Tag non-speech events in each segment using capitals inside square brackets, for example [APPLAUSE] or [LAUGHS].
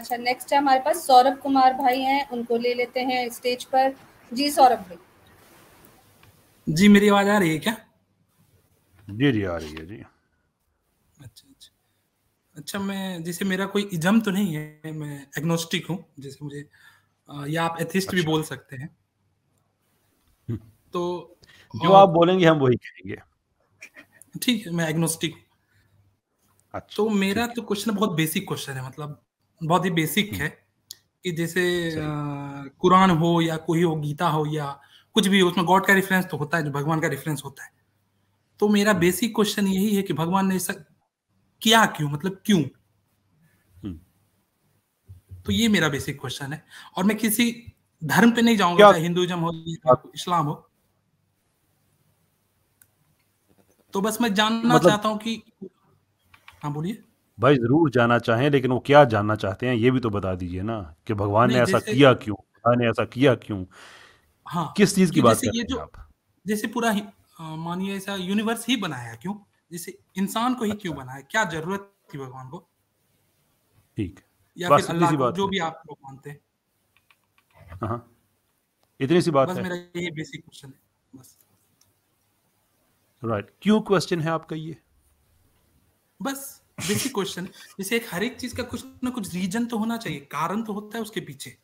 अच्छा नेक्स्ट है हमारे पास सौरभ कुमार भाई हैं उनको ले लेते हैं स्टेज पर जी सौरभ भाई जी मेरी आवाज आ रही है क्या जी जी आ रही है जी अच्छा अच्छा अच्छा मैं जैसे मेरा कोई इजम तो नहीं है मैं एग्नोस्टिक हूँ जैसे मुझे या आप एथिस्ट अच्छा। भी बोल सकते हैं हम्म। तो जो और... आप बोलेंगे हम वही कहेंगे ठीक है मैं एग्नोस्टिक अच्छा, तो मेरा तो क्वेश्चन बहुत बेसिक क्वेश्चन है मतलब बहुत ही बेसिक हम्म। है कि जैसे कुरान हो या कोई हो गीता हो या कुछ भी हो उसमें गॉड का रेफरेंस तो होता है जो भगवान का रेफरेंस होता है तो मेरा बेसिक हम्म। क्वेश्चन यही है कि भगवान ने ऐसा किया क्यों मतलब क्यों हम्म। तो ये मेरा बेसिक क्वेश्चन है और मैं किसी धर्म पे नहीं जाऊंगा हिंदुइज्म हो इस्लाम हो तो बस मैं जानना मतलब... चाहता हूँ कि हाँ बोलिए भाई ज़रूर जाना चाहें, लेकिन वो क्या जानना चाहते हैं, ये भी तो बता दीजिए ना कि भगवान ने ऐसा किया क्यों? भगवान ने ऐसा किया क्यों? हाँ, किस चीज़ की बात जैसे कर रहे हैं आप? जैसे पूरा ही मानिए ऐसा यूनिवर्स ही बनाया क्यों? जैसे इंसान को ही क्यों अच्छा। बनाया? क्या ज़रूरत थी भगवान को? ठीक, या फिर अल्लाह को, जो भी आप लोग मानते हैं? हाँ, हाँ। इतनी इतनी-सी बात बस मेरा ये बेसिक क्वेश्चन है, बस। राइट, क्यों क्वेश्चन है आपका ये? बस बेसिक क्वेश्चन जैसे एक हर एक चीज का कुछ ना कुछ रीजन तो होना चाहिए कारण तो होता है उसके पीछे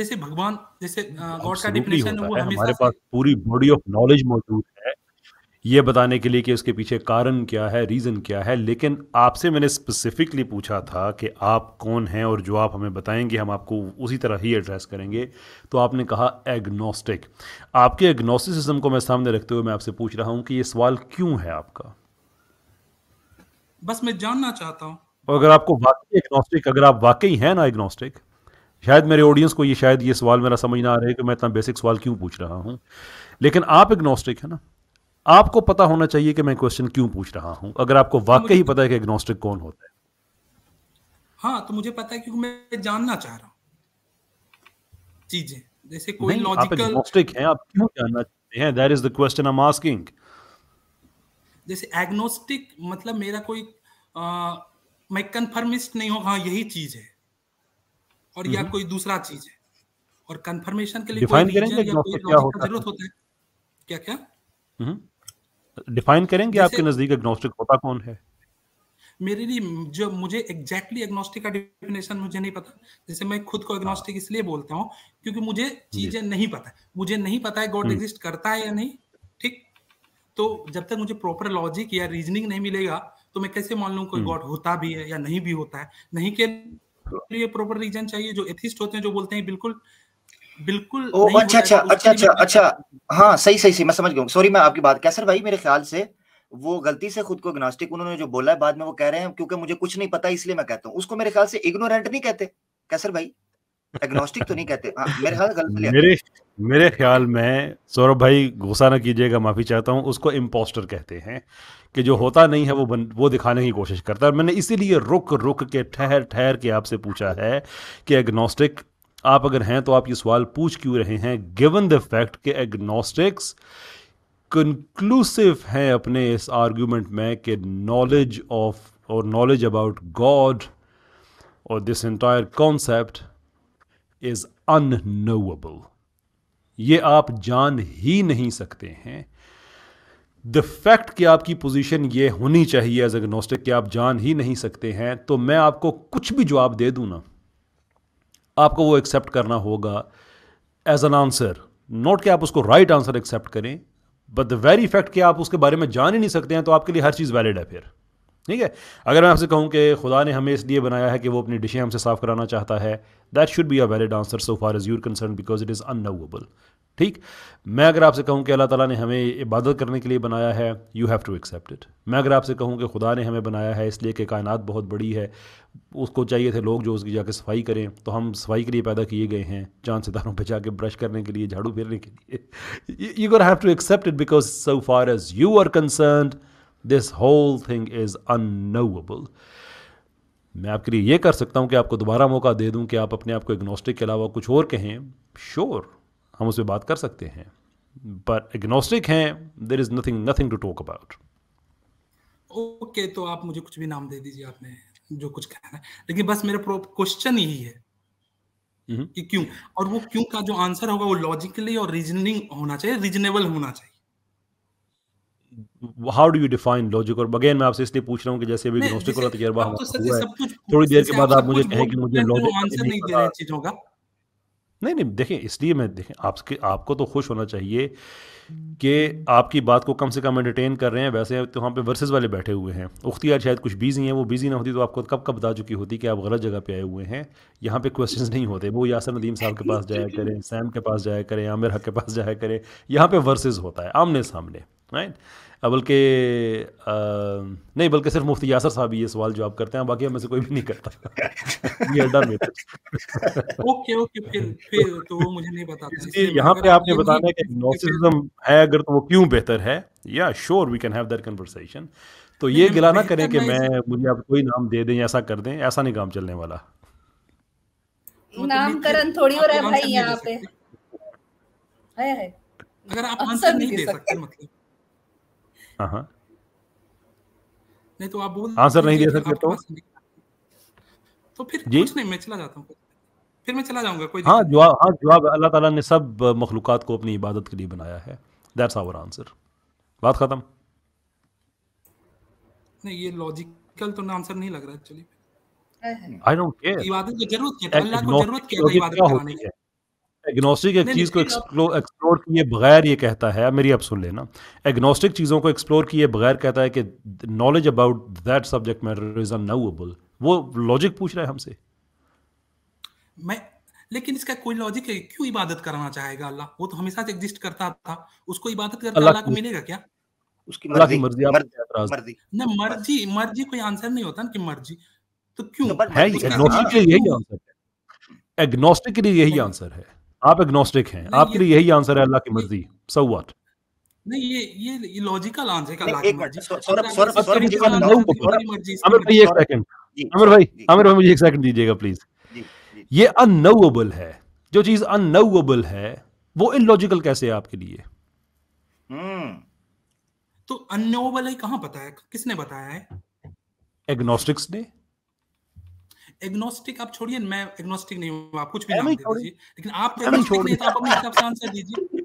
जैसे भगवान जैसे गॉड का डिफिनेशन वो हमेशा हमारे पास पूरी बॉडी ऑफ नॉलेज मौजूद है ये बताने के लिए कि उसके पीछे कारण क्या है रीज़न क्या है लेकिन आपसे मैंने स्पेसिफिकली पूछा था कि आप कौन हैं और जो आप हमें बताएंगे हम आपको उसी तरह ही एड्रेस करेंगे तो आपने कहा एग्नोस्टिक आपके एग्नोस्टिसिज्म को मैं सामने रखते हुए मैं आपसे पूछ रहा हूं कि ये सवाल क्यों है आपका बस मैं जानना चाहता हूँ अगर आपको वाकई एग्नोस्टिक अगर आप वाकई हैं ना एग्नोस्टिक शायद मेरे ऑडियंस को ये शायद ये सवाल मेरा समझ ना आ रहा है कि मैं इतना बेसिक सवाल क्यों पूछ रहा हूँ लेकिन आप एग्नोस्टिक है ना आपको पता होना चाहिए कि मैं क्वेश्चन क्यों पूछ रहा हूँ अगर आपको तो वाकई ही पता है कि एग्नोस्टिक कौन होता है हाँ तो मुझे पता है क्योंकि मैं जानना चाह रहा हूँ चीजें जैसे कोई लॉजिकल आप एग्नोस्टिक हैं आप क्यों जानना चाहते हैं that is the question I am asking जैसे एग्नोस्टिक मतलब मेरा कोई आ, मैं कन्फर्मिस्ट नहीं हूँ हाँ यही चीज है और या हम्म। कोई दूसरा चीज है और कन्फर्मेशन के लिए कोई या कोई क्या होता जरूरत होता है क्या क्या डिफाइन करेंगे आपके नजदीक एग्नोस्टिक होता कौन है मेरे लिए जो मुझे एग्जैक्टली एग्नोस्टिक का डेफिनेशन मुझे नहीं पता जैसे मैं खुद को एग्नोस्टिक हाँ। इसलिए बोलता हूँ क्योंकि मुझे चीजें नहीं पता मुझे नहीं पता है गॉड एग्जिस्ट हम्म। करता है या नहीं तो जब तक मुझे प्रॉपर लॉजिक या रीजनिंग नहीं मिलेगा तो मैं कैसे मान लू कोई गॉड हम्म। होता भी है या नहीं भी होता है नहीं के लिए प्रॉपर रीजन चाहिए जो एथिस्ट होते हैं जो बोलते हैं बिल्कुल बिल्कुल ओ, अच्छा अच्छा अच्छा अच्छा अच्छा हाँ सही सही सही मैं समझ गया सॉरी मैं आपकी बात कैसर भाई मेरे ख्याल से वो गलती से खुद को ग्नास्टिक उन्होंने जो बोला है बाद में वो कह रहे हैं क्योंकि मुझे कुछ नहीं पता इसलिए मैं कहता हूँ उसको मेरे ख्याल से इग्नोरेंट नहीं कहते कैसर भाई एग्नोस्टिक तो नहीं कहते आ, हाँ, मेरे हाँ गलत मेरे मेरे ख्याल में सौरभ भाई गुस्सा ना कीजिएगा माफी चाहता हूँ उसको इम्पोस्टर कहते हैं कि जो होता नहीं है वो बन, वो दिखाने की कोशिश करता है मैंने इसीलिए रुक रुक के ठहर ठहर के आपसे पूछा है कि एग्नोस्टिक आप अगर हैं तो आप ये सवाल पूछ क्यों रहे हैं गिवन द फैक्ट कि एग्नोस्टिक्स कंक्लूसिव हैं अपने इस आर्ग्यूमेंट में कि नॉलेज ऑफ और नॉलेज अबाउट गॉड और this entire concept is unknowable ये आप जान ही नहीं सकते हैं द फैक्ट कि आपकी पोजीशन ये होनी चाहिए एज एग्नोस्टिक कि आप जान ही नहीं सकते हैं तो मैं आपको कुछ भी जवाब दे दू ना आपको वो एक्सेप्ट करना होगा एज एन आंसर नॉट कि आप उसको राइट right आंसर एक्सेप्ट करें बट द वेरी फैक्ट कि आप उसके बारे में जान ही नहीं सकते हैं तो आपके लिए हर चीज़ वैलिड है फिर ठीक है अगर मैं आपसे कहूँ कि खुदा ने हमें इसलिए बनाया है कि वो अपनी डिशें हमसे साफ़ कराना चाहता है that should be a valid answer so far is your concern because it is unable ठीक मैं अगर आपसे कहूँ कि अल्लाह ताला ने हमें इबादत करने के लिए बनाया है you have to accept it मैं अगर आपसे कहूँ कि खुदा ने हमें बनाया है इसलिए कि कायनात बहुत बड़ी है उसको चाहिए थे लोग जो उसकी जाके सफाई करें तो हम सफाई के लिए पैदा किए गए हैं चांद सितारों पर जाके ब्रश करने के लिए झाड़ू फेरने के लिए यू गोर have to accept it because so far as you are concerned this whole thing is unknowable मैं आपके लिए ये कर सकता हूँ कि आपको दोबारा मौका दे दूँ कि आप अपने आप को एग्नोस्टिक के अलावा कुछ और कहें श्योर sure, हम उस पर बात कर सकते हैं बट एग्नोस्टिक हैं there is nothing nothing to talk about okay तो आप मुझे कुछ भी नाम दे दीजिए आपने जो कुछ कहना है लेकिन बस मेरा क्वेश्चन यही है हम्म। कि क्यों और वो क्यों का जो आंसर होगा वो लॉजिकली और रीजनिंग होना चाहिए रीजनेबल होना चाहिए how do you define logic और अगेन मैं आपसे इसलिए पूछ रहा हूँ कि जैसे अभी ग्नोस्टिक वाला तजर्बा हुआ है थोड़ी देर के बाद आप मुझे कहें कि मुझे लॉजिक तो नहीं नहीं देखें इसलिए मैं देखें आपके आपको तो खुश होना चाहिए कि आपकी बात को कम से कम एंटरटेन कर रहे हैं वैसे तो वहाँ पे वर्सेस वाले बैठे हुए हैं उख्तियार शायद कुछ बिजी हैं वो बिजी ना होती तो आपको कब कब बता चुकी होती कि आप गलत जगह पे आए हुए हैं यहाँ पे क्वेश्चंस नहीं होते वो यासर नदीम साहब के पास जाया करें सैम के पास जाया करें आमिर हक के पास जाया करें यहाँ पे वर्सेज होता है आमने सामने राइट uh, बल्कि uh, नहीं बल्कि सिर्फ मुफ्ती यासर साहब ये सवाल जवाब करते हैं बाकी हमें से कोई भी नहीं करता ये अड्डा ओके ओके फिर फिर तो वो मुझे नहीं बताते यहाँ पे आपने बताना है कि नॉसिज्म है अगर तो वो क्यों बेहतर है या sure we can have that conversation तो ये गिला ना करें कि मैं मुझे आप कोई नाम दे दें ऐसा कर दें ऐसा नहीं काम चलने वाला तो नामकरण थोड़ी हो रहा है भाई यहाँ पे अगर आप आंसर नहीं दे सकते मतलब हाँ नहीं तो आप बोल आंसर नहीं दे सकते तो तो फिर जी? कुछ नहीं मैं चला जाता हूँ फिर मैं चला जाऊंगा कोई हाँ जवाब हाँ जवाब अल्लाह ताला ने सब मखलूक़ात को अपनी इबादत के लिए बनाया है दैट्स आवर आंसर बात ख़त्म नहीं ये लॉजिकल तो ना आंसर नहीं लग रहा एक्चुअली आई डोंट केयर इबादत की जरूरत क्या अल्लाह को जरूरत क्या है इबादत करवाने की एग्नोस्टिक एक चीज को एक्सप्लोर किए बगैर ये कहता है मेरी आप सुन लेना एग्नोस्टिक चीज़ों को एक्सप्लोर किए बगैर कहता है कि knowledge about that subject matter is unable वो लॉजिक पूछ रहा है हमसे मैं लेकिन इसका कोई लॉजिक है क्यों इबादत करना चाहेगा अल्लाह वो तो हमेशा से एग्जिस्ट करता था उसको इबादत करके अल्लाह को मिलेगा क्या उसकी मर्जी मर्जी मर्जी नहीं मर्जी मर्जी कोई आंसर नहीं होता ना कि मर्जी तो क्यों है एग्नोस्टिक के लिए यही आंसर हाँ। है एग्नोस्टिक के लिए यही आंसर है आप एग्नोस्टिक हैं आपके लिए यही आंसर है अल्लाह की मर्जी सो व्हाट नहीं ये ये ये लॉजिकल आंसर प्लीज ये अननोएबल है जो चीज अनबल है वो इलॉजिकल कैसे है आपके लिए हम्म। तो अननोएबल है कहां बताया किसने बताया है एग्नोस्टिक्स ने एग्नोस्टिक आप छोड़िए मैं एग्नोस्टिक नहीं हूँ आप कुछ भी नाम दे दीजिए लेकिन आप एग्नोस्टिक नहीं तो आप अपने हिसाब से आंसर दीजिए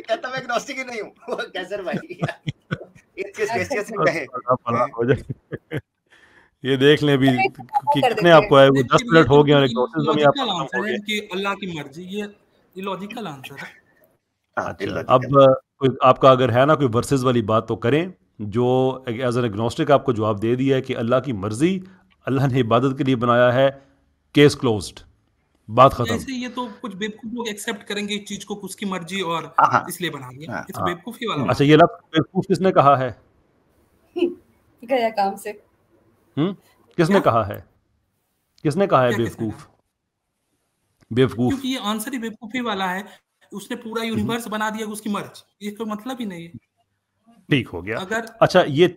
कहता [LAUGHS] मैं एग्नोस्टिक ही नहीं हूँ कैसर भाई [LAUGHS] [LAUGHS] ये देख लें अभी कि कितने आपको आए वो दस मिनट हो गया एग्नोस्टिक आप हो अल्लाह की मर्जी ये ये लॉजिकल आंसर है अच्छा, अब आपका अगर है ना कोई वर्सेस वाली बात तो करें जो एज एन एग्नोस्टिक आपको जवाब दे दिया है कि अल्लाह की मर्जी अल्लाह ने इबादत के लिए बनाया है केस क्लोज्ड बात खत्म ये तो कुछ बेवकूफ लोग एक्सेप्ट करेंगे इस चीज को उसकी मर्जी और हाँ, हाँ। इसलिए बनाएंगे हाँ, इस बेवकूफी वाला अच्छा ये बेवकूफ किसने कहा है [LAUGHS] गया काम से हम्म किसने कहा है किसने कहा है बेवकूफ बेवकूफ क्योंकि ये आंसर ही बेवकूफी वाला है उसने पूरा यूनिवर्स हम्म। बना दिया उसकी मर्ज ये तो मतलब ही नहीं है ठीक हो गया अगर अच्छा ये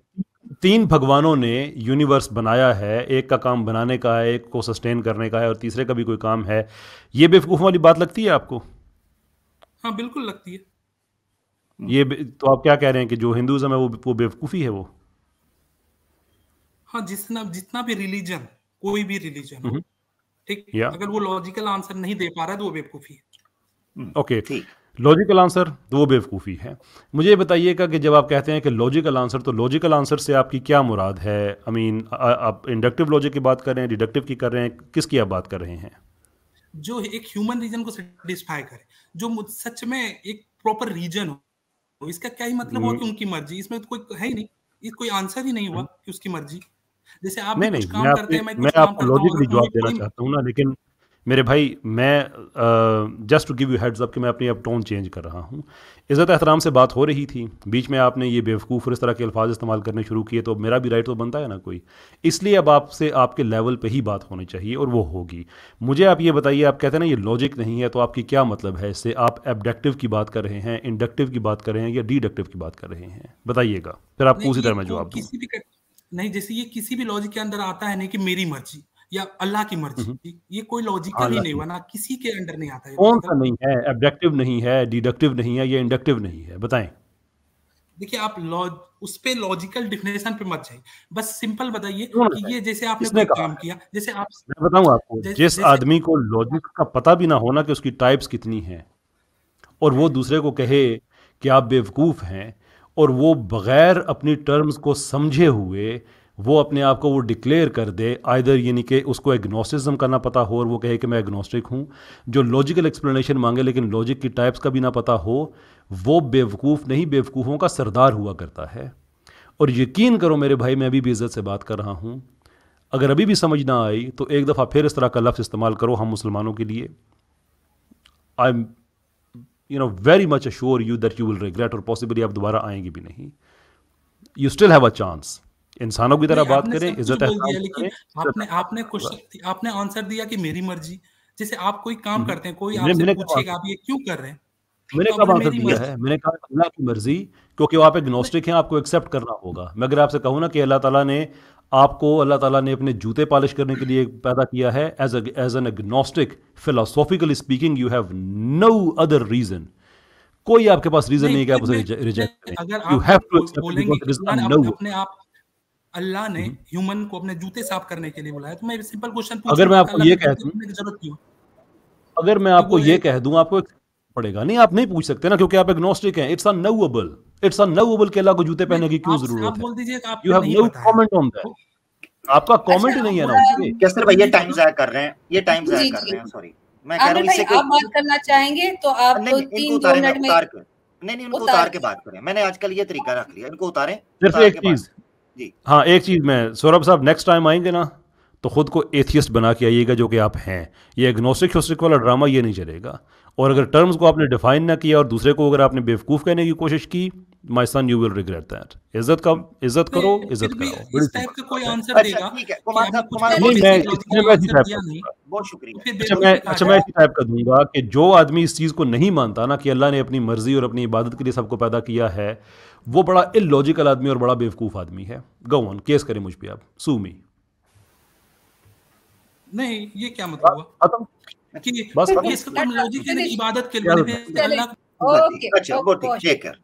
तीन भगवानों ने यूनिवर्स बनाया है एक का काम बनाने का है एक को सस्टेन करने का है और तीसरे का भी कोई काम है ये बेवकूफ़ वाली बात लगती है आपको हाँ बिल्कुल लगती है ये तो आप क्या कह रहे हैं कि जो हिंदुज़म है वो वो बेवकूफ़ी है वो हाँ जितना जितना भी रिलीजन कोई भी रिलीजन हम्म। ठीक अगर वो लॉजिकल आंसर नहीं दे पा रहा है तो वो बेवकूफ़ी है ओके okay. लॉजिकल आंसर तो वो बेवकूफ़ी है मुझे बताइएगा कि जब आप कहते हैं कि लॉजिकल आंसर तो लॉजिकल आंसर से आपकी क्या मुराद है आई मीन आप इंडक्टिव लॉजिक की बात कर रहे हैं डिडक्टिव की कर रहे हैं किसकी आप बात कर रहे हैं जो एक ह्यूमन रीजन को सेटिस्फाई करे जो सच में एक प्रॉपर रीजन हो तो इसका क्या ही मतलब हो कि हम्म। उनकी मर्जी इसमें तो कोई है ही नहीं इस कोई आंसर ही नहीं हुआ हम्म। कि उसकी मर्जी जैसे आप नहीं, कुछ नहीं, काम मैं करते हैं मैं, मैं आपको लॉजिकली जवाब देना चाहता हूँ ना लेकिन मेरे भाई मैं just to give you heads up कि मैं अपनी अब टोन चेंज कर रहा हूँ इज़्ज़त एहतराम से बात हो रही थी बीच में आपने ये बेवकूफ़ और इस तरह के अल्फाज इस्तेमाल करने शुरू किए तो मेरा भी राइट तो बनता है ना कोई इसलिए अब आपसे आपके लेवल पे ही बात होनी चाहिए और वो होगी मुझे आप ये बताइए आप कहते हैं ना ये लॉजिक नहीं है तो आपकी क्या मतलब है इससे आप एबडक्टिव की बात कर रहे हैं इंडक्टिव की बात कर रहे हैं या डिडक्टिव की बात कर रहे हैं बताइएगा फिर आपको उसी तरह मैं तो जवाब दूँ नहीं जैसे ये किसी भी लॉजिक के अंदर आता है नहीं कि मेरी मर्जी या अल्लाह की मर्जी हम्म। ये कोई लॉजिकल ही नहीं हुआ ना किसी के अंडर नहीं आता कौन मतलब। सा नहीं है ऑब्जेक्टिव नहीं है डिडक्टिव नहीं है ये इंडक्टिव नहीं है बताएं देखिए आप लॉज उस पर लॉजिकल डिफिनेशन पे मत जाइए बस सिंपल बताइए कि ये जैसे आपने कोई काम किया जैसे आप मैं बताऊं आपको जैसे, जिस आदमी को लॉजिक का पता भी ना होना कि उसकी टाइप्स कितनी हैं और वो दूसरे को कहे कि आप बेवकूफ़ हैं और वो बगैर अपनी टर्म्स को समझे हुए वो अपने आप को वो डिक्लेयर कर दे आयदर यानी कि उसको एग्नोस्टिज्म ना पता हो और वो कहे कि मैं एग्नोस्टिक हूँ जो लॉजिकल एक्सप्लेनेशन मांगे लेकिन लॉजिक की टाइप्स का भी ना पता हो वो बेवकूफ़ नहीं बेवकूफ़ों का सरदार हुआ करता है और यकीन करो मेरे भाई मैं अभी भी इज़्ज़त से बात कर रहा हूँ अगर अभी भी समझ ना आई तो एक दफ़ा फिर इस तरह का लफ्ज़ इस्तेमाल करो हम मुसलमानों के लिए I am you know very much assure you that you will regret और पॉसिबली आप दोबारा आएंगे भी नहीं you still have a chance इंसानों की तरह बात करें इज्जत आपने आपने कुछ आपने आंसर दिया कि मेरी मर्जी जैसे आप कोई काम हम्म। करते हैं कोई आपसे पूछेगा आप ये क्यों कर रहे हैं मैंने तो कब आंसर दिया है मैंने कहा अल्लाह की मर्जी क्योंकि आप एग्नोस्टिक हैं आपको एक्सेप्ट करना होगा मैं अगर आपसे कहूँ ना कि अल्लाह ताला ने आपको अल्लाह ताला ने अपने जूते पॉलिश करने के लिए पैदा किया है as as an agnostic philosophically speaking you have no other reason कोई आपके पास रीजन नहीं, नहीं कि आप उसे रिजेक्ट करें यू हैव टू एक्सेप्ट अपने आप अल्लाह ने ह्यूमन को अपने जूते साफ करने के लिए बुलाया तो मैं सिंपल क्वेश्चन अगर मैं आपको ये कह दूं जरूरत क्यों अगर मैं आपको ये कह दूं आपको पड़ेगा नहीं आप नहीं पूछ सकते ना क्योंकि आप एग्नोस्टिक हैं इट्स अनोवेबल इट्स अनोवेबल के अल्लाह को जूते पहनने की क्यों जरूरत है you have no comment on that आपका कमेंट अच्छा, नहीं है ना उसके क्या भाई ये टाइम जाया कर रहे हैं ये टाइम जाया कर रहे हैं सॉरी मैं कह रहा हूं इससे आप बात करना चाहेंगे तो आप दो 3 मिनट में नहीं नहीं उनको उतार के बात करें मैंने आजकल ये तरीका रख लिया इनको उतारें सिर्फ एक चीज हाँ एक चीज़ में सौरभ साहब नेक्स्ट टाइम आएंगे ना तो ख़ुद को एथियस्ट बना के आइएगा जो कि आप हैं ये एग्नोस्टिक शोस्टिक वाला ड्रामा ये नहीं चलेगा और अगर टर्म्स को आपने डिफाइन ना किया और दूसरे को अगर आपने बेवकूफ़ कहने की कोशिश की my son you will regret that इज्जत का इज्जत करो इज्जत का कोई आंसर अच्छा, देगा ठीक है बहुत शुक्रिया अच्छा मैं अच्छा मैं इसी टाइप का दूंगा कि जो आदमी इस चीज़ को नहीं मानता ना कि अल्लाह ने अपनी मर्जी और अपनी इबादत के लिए सबको पैदा किया है वो बड़ा इलॉजिकल आदमी और बड़ा बेवकूफ़ आदमी है गो ऑन केस करें मुझ पर आप सूमी नहीं ये क्या मतलब हाँ, कि बस इसका लॉजिक है इबादत के लिए अल्लाह ओके अच्छा वो ठीक ठीक है